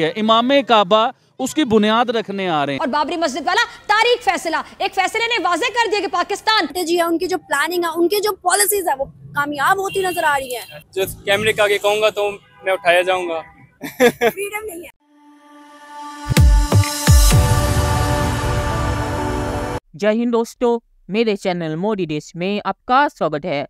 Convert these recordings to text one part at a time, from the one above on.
इमाम काबा उसकी बुनियाद रखने आ रहे हैं और बाबरी मस्जिद वाला तारीख फैसला एक फैसले ने वाजे कर दिया कि पाकिस्तान जी है हाँ, उनकी जो प्लानिंग है उनकी जो पॉलिसीज है वो कामयाब होती नजर आ रही है जो कैमरे का कहूंगा तो मैं उठाया जाऊंगा फ्रीडम नहीं है जय हिंद दोस्तों मेरे चैनल मोदी डिश में आपका स्वागत है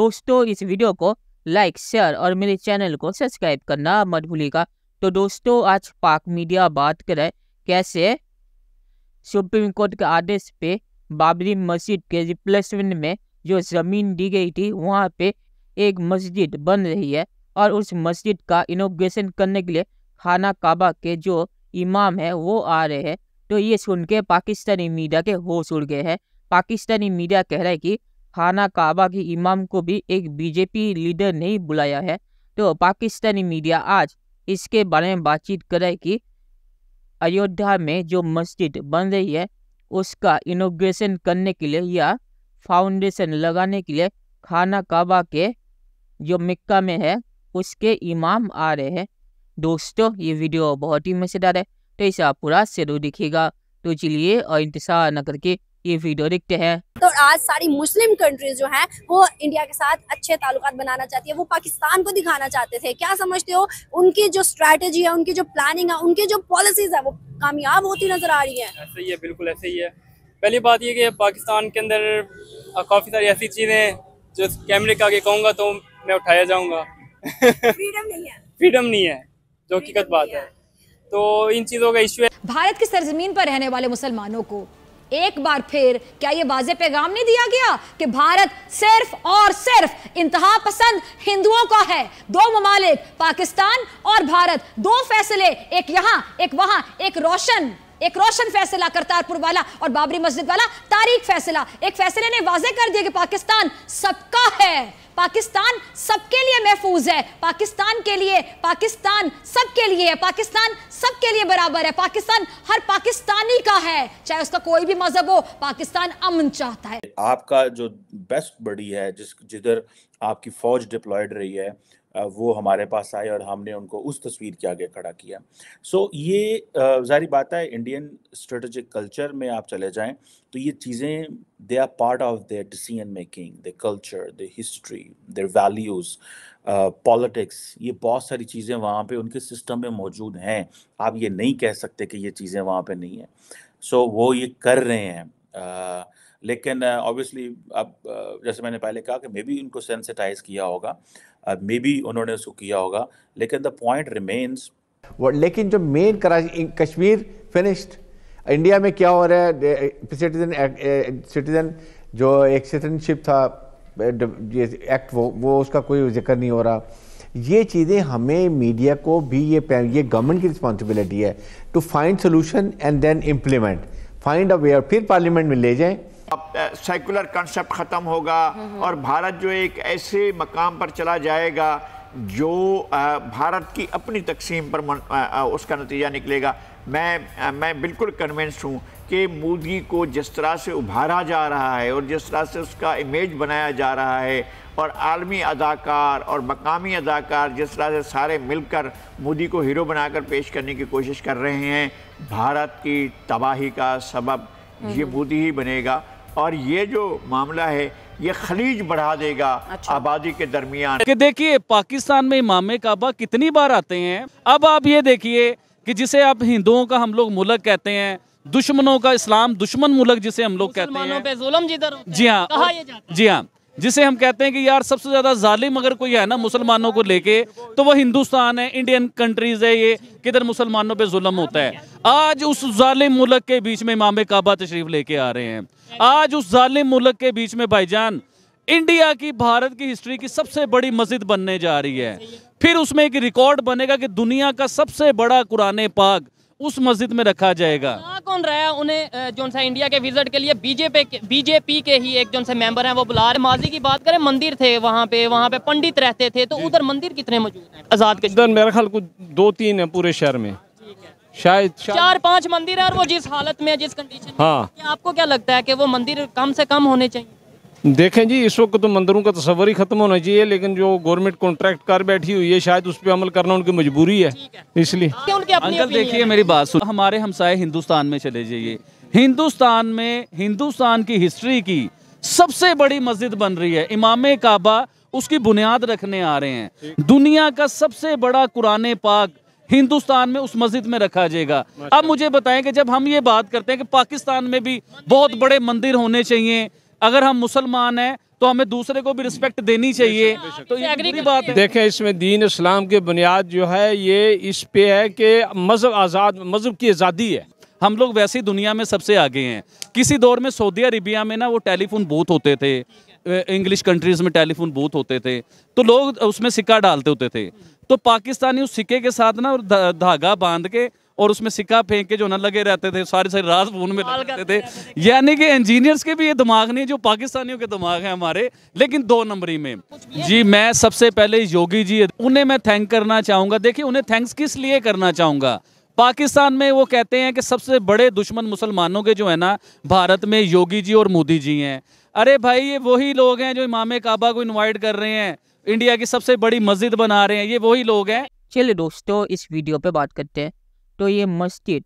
दोस्तों इस वीडियो को लाइक शेयर और मेरे चैनल को सब्सक्राइब करना मत भूलिएगा तो दोस्तों आज पाक मीडिया बात करे कैसे सुप्रीम कोर्ट के आदेश पे बाबरी मस्जिद के रिप्लेसमेंट में जो ज़मीन दी गई थी वहाँ पे एक मस्जिद बन रही है और उस मस्जिद का इनोग्रेशन करने के लिए खाना काबा के जो इमाम है वो आ रहे हैं तो ये सुन के पाकिस्तानी मीडिया के होश उड़ गए हैं पाकिस्तानी मीडिया कह रहा है कि खाना काबा के इमाम को भी एक बीजेपी लीडर नहीं बुलाया है तो पाकिस्तानी मीडिया आज इसके बारे में बातचीत करें कि अयोध्या में जो मस्जिद बन रही है उसका इनोग्रेशन करने के लिए या फाउंडेशन लगाने के लिए खाना काबा के जो मिक्का में है उसके इमाम आ रहे हैं दोस्तों ये वीडियो बहुत ही मज़ेदार है तो इसे आप पूरा जरूर दिखेगा तो चलिए और इंतज़ार न करके ये वीडियो देखते हैं तो आज सारी मुस्लिम कंट्रीज जो हैं वो इंडिया के साथ अच्छे ताल्लुक बनाना चाहती है वो पाकिस्तान को दिखाना चाहते थे क्या समझते हो उनकी जो स्ट्रैटेजी है उनकी जो प्लानिंग है उनकी जो पॉलिसीज है वो कामयाब होती नजर आ रही है ऐसे ही है बिल्कुल ऐसे ही है पहली बात ये की पाकिस्तान के अंदर काफ़ी सारी ऐसी चीज़ें जो कैमरे के आगे कहूंगा तो मैं उठाया जाऊँगा फ्रीडम नहीं है फ्रीडम नहीं है जो हकीकत बात है तो इन चीज़ों का इश्यू है भारत की सरजमीन पर रहने वाले मुसलमानों को एक बार फिर क्या यह वाजे पैगाम नहीं दिया गया कि भारत सिर्फ और सिर्फ इंतहा पसंद हिंदुओं का है दो ममालिक पाकिस्तान और भारत दो फैसले एक यहां एक वहां एक रोशन एक रोशन फैसला करतारपुर वाला और बाबरी मस्जिद वाला तारीख फैसला एक फैसले ने वाजे कर दिया कि पाकिस्तान सबका है पाकिस्तान सबके लिए महफूज है पाकिस्तान के लिए पाकिस्तान सबके लिए है पाकिस्तान सबके लिए बराबर है पाकिस्तान हर पाकिस्तानी का है चाहे उसका कोई भी मजहब हो पाकिस्तान अमन चाहता है आपका जो बेस्ट बड़ी है जिस जिधर आपकी फौज डिप्लॉयड रही है वो हमारे पास आए और हमने उनको उस तस्वीर के आगे खड़ा किया सो so, ये जारी बात है इंडियन स्ट्रेटजिक कल्चर में आप चले जाएं तो ये चीज़ें they are part of their decision making the culture the history their values politics ये बहुत सारी चीज़ें वहाँ पे उनके सिस्टम में मौजूद हैं आप ये नहीं कह सकते कि ये चीज़ें वहाँ पे नहीं हैं सो so, वो ये कर रहे हैं uh, लेकिन ऑब्वियसली अब जैसे मैंने पहले कहा कि मे बी उनको सेंसिटाइज किया होगा मे बी उन्होंने उसको किया होगा लेकिन द पॉइंट रिमेन्स लेकिन जो main Karachi Kashmir finished India में क्या हो रहा है सिटीजन सिटीजन जो एक सिटीजनशिप था ये एक्ट वो वो उसका कोई जिक्र नहीं हो रहा ये चीज़ें हमें मीडिया को भी ये ये गवर्नमेंट की रिस्पॉन्सिबिलिटी है to find solution and then implement find a way फिर पार्लियामेंट में ले जाएं सेकुलर कंसेप्ट ख़त्म होगा और भारत जो एक ऐसे मकाम पर चला जाएगा जो भारत की अपनी तकसीम पर मन, उसका नतीजा निकलेगा मैं मैं बिल्कुल कन्विंस हूँ कि मोदी को जिस तरह से उभारा जा रहा है और जिस तरह से उसका इमेज बनाया जा रहा है और आलमी अदाकार और मकामी अदाकार जिस तरह से सारे मिलकर मोदी को हीरो बनाकर पेश करने की कोशिश कर रहे हैं भारत की तबाही का सबब ये हम्म। मोदी ही बनेगा और ये जो मामला है ये खलीज बढ़ा देगा अच्छा। आबादी के दरमियान कि देखिए पाकिस्तान में इमाम काबा कितनी बार आते हैं अब आप ये देखिए कि जिसे आप हिंदुओं का हम लोग मुलक कहते हैं दुश्मनों का इस्लाम दुश्मन मुलक जिसे हम लोग कहते हैं पे जुलम हाँ, जी हाँ जी हाँ जिसे हम कहते हैं कि यार सबसे ज़्यादा जालिम अगर कोई है ना मुसलमानों को लेके तो वो हिंदुस्तान है इंडियन कंट्रीज़ है ये किधर मुसलमानों पे जुल्म होता है आज उस जालिम मुल्क के बीच में इमाम काबा तशरीफ़ लेके आ रहे हैं आज उस जालिम मुल्क के बीच में भाईजान इंडिया की भारत की हिस्ट्री की सबसे बड़ी मस्जिद बनने जा रही है फिर उसमें एक रिकॉर्ड बनेगा कि दुनिया का सबसे बड़ा कुरान पाक उस मस्जिद में रखा जाएगा हाँ, कौन रहा उन्हें जो सा इंडिया के विजिट के लिए बीजेपी बीजेपी के ही एक जो से मेंबर हैं वो बुला रहे माजी की बात करें मंदिर थे वहाँ पे वहाँ पे पंडित रहते थे तो उधर मंदिर कितने मौजूद हैं आजाद के मेरा ख्याल कुछ दो तीन है पूरे शहर में शायद, चार पाँच मंदिर है और वो जिस हालत में जिस कंडीशन हाँ आपको क्या लगता है की वो मंदिर कम से कम होने चाहिए देखें जी इस वक्त तो मंदिरों का तस्वर ही ख़त्म होना चाहिए लेकिन जो गवर्नमेंट कॉन्ट्रैक्ट कर बैठी हुई है शायद उस पर अमल करना उनकी मजबूरी है इसलिए अंकल देखिए मेरी बात सुन हमारे हमसाए हिंदुस्तान में चले जाइए हिंदुस्तान में हिंदुस्तान की हिस्ट्री की सबसे बड़ी मस्जिद बन रही है इमाम काबा उसकी बुनियाद रखने आ रहे हैं दुनिया का सबसे बड़ा कुरान पाक हिंदुस्तान में उस मस्जिद में रखा जाएगा अच्छा। अब मुझे बताएं कि जब हम ये बात करते हैं कि पाकिस्तान में भी बहुत बड़े मंदिर होने चाहिए अगर हम मुसलमान हैं तो हमें दूसरे को भी रिस्पेक्ट देनी चाहिए तो ये बात है देखें इसमें दीन इस्लाम की बुनियाद जो है ये इस पे है कि मज़हब आज़ाद मज़हब की आज़ादी है हम लोग वैसे ही दुनिया में सबसे आगे हैं किसी दौर में सऊदी अरबिया में ना वो टेलीफोन बूथ होते थे इंग्लिश कंट्रीज़ में टेलीफोन बूथ होते थे तो लोग उसमें सिक्का डालते होते थे तो पाकिस्तानी उस सिक्के के साथ ना धागा बांध के और उसमें सिक्का फेंक के जो ना लगे रहते थे सारे सारे राज फोन में लगे रहते थे यानी कि इंजीनियर्स के भी ये दिमाग नहीं जो पाकिस्तानियों के दिमाग हैं हमारे लेकिन दो नंबरी में जी मैं सबसे पहले योगी जी उन्हें मैं थैंक करना चाहूँगा देखिए उन्हें थैंक्स किस लिए करना चाहूँगा पाकिस्तान में वो कहते हैं कि सबसे बड़े दुश्मन मुसलमानों के जो है ना भारत में योगी जी और मोदी जी हैं अरे भाई ये वही लोग हैं जो इमाम काबा को इनवाइट कर रहे हैं इंडिया की सबसे बड़ी मस्जिद बना रहे हैं ये वही लोग हैं चलिए दोस्तों इस वीडियो पे बात करते हैं तो ये मस्जिद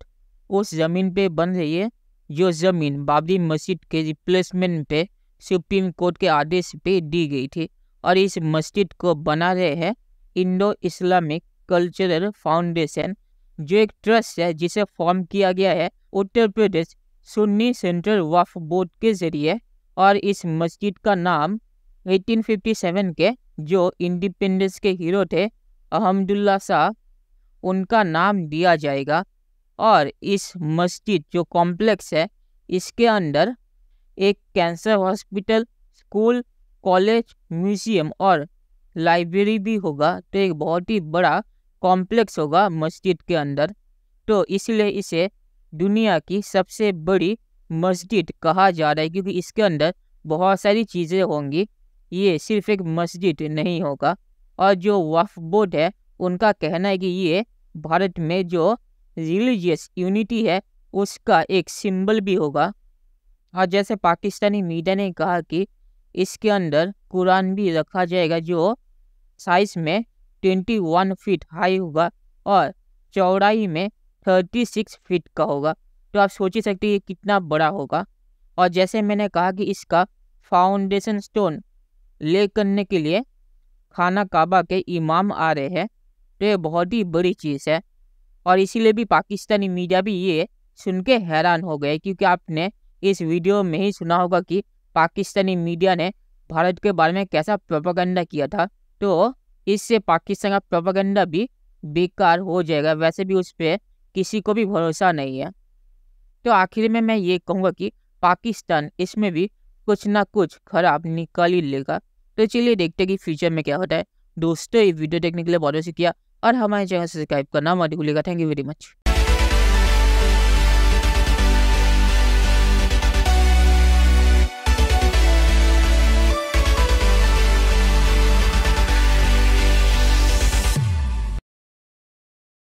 उस ज़मीन पे बन रही है जो ज़मीन बाबरी मस्जिद के रिप्लेसमेंट पे सुप्रीम कोर्ट के आदेश पे दी गई थी और इस मस्जिद को बना रहे हैं इंडो इस्लामिक कल्चरल फाउंडेशन जो एक ट्रस्ट है जिसे फॉर्म किया गया है उत्तर प्रदेश सुन्नी सेंट्रल वफ बोर्ड के जरिए और इस मस्जिद का नाम 1857 के जो इंडिपेंडेंस के हीरो थे अहमदुल्ला शाह उनका नाम दिया जाएगा और इस मस्जिद जो कॉम्प्लेक्स है इसके अंदर एक cancer hospital school college museum और लाइब्रेरी भी होगा तो एक बहुत ही बड़ा कॉम्प्लेक्स होगा मस्जिद के अंदर तो इसलिए इसे दुनिया की सबसे बड़ी मस्जिद कहा जा रहा है क्योंकि इसके अंदर बहुत सारी चीज़ें होंगी ये सिर्फ एक मस्जिद नहीं होगा और जो वफ बोर्ड है उनका कहना है कि ये भारत में जो रिलीजियस यूनिटी है उसका एक सिंबल भी होगा और हाँ, जैसे पाकिस्तानी मीडिया ने कहा कि इसके अंदर कुरान भी रखा जाएगा जो साइज में ट्वेंटी वन फीट हाई होगा और चौड़ाई में थर्टी सिक्स फीट का होगा तो आप सोच ही सकते हैं कितना बड़ा होगा और जैसे मैंने कहा कि इसका फाउंडेशन स्टोन ले करने के लिए खाना काबा के इमाम आ रहे हैं तो ये बहुत ही बड़ी चीज़ है और इसीलिए भी पाकिस्तानी मीडिया भी ये सुन के हैरान हो गए क्योंकि आपने इस वीडियो में ही सुना होगा कि पाकिस्तानी मीडिया ने भारत के बारे में कैसा प्रोपागंडा किया था तो इससे पाकिस्तान का प्रोपागंडा भी बेकार हो जाएगा वैसे भी उस पर किसी को भी भरोसा नहीं है तो आखिर में मैं ये कहूँगा कि पाकिस्तान इसमें भी कुछ ना कुछ खराब निकाल ही लेगा तो चलिए देखते हैं कि फ्यूचर में क्या होता है दोस्तों ये वीडियो देखने के लिए बहुत शुक्रिया और हमारे चैनल सब्सक्राइब करना मत भूलिएगा थैंक यू वेरी मच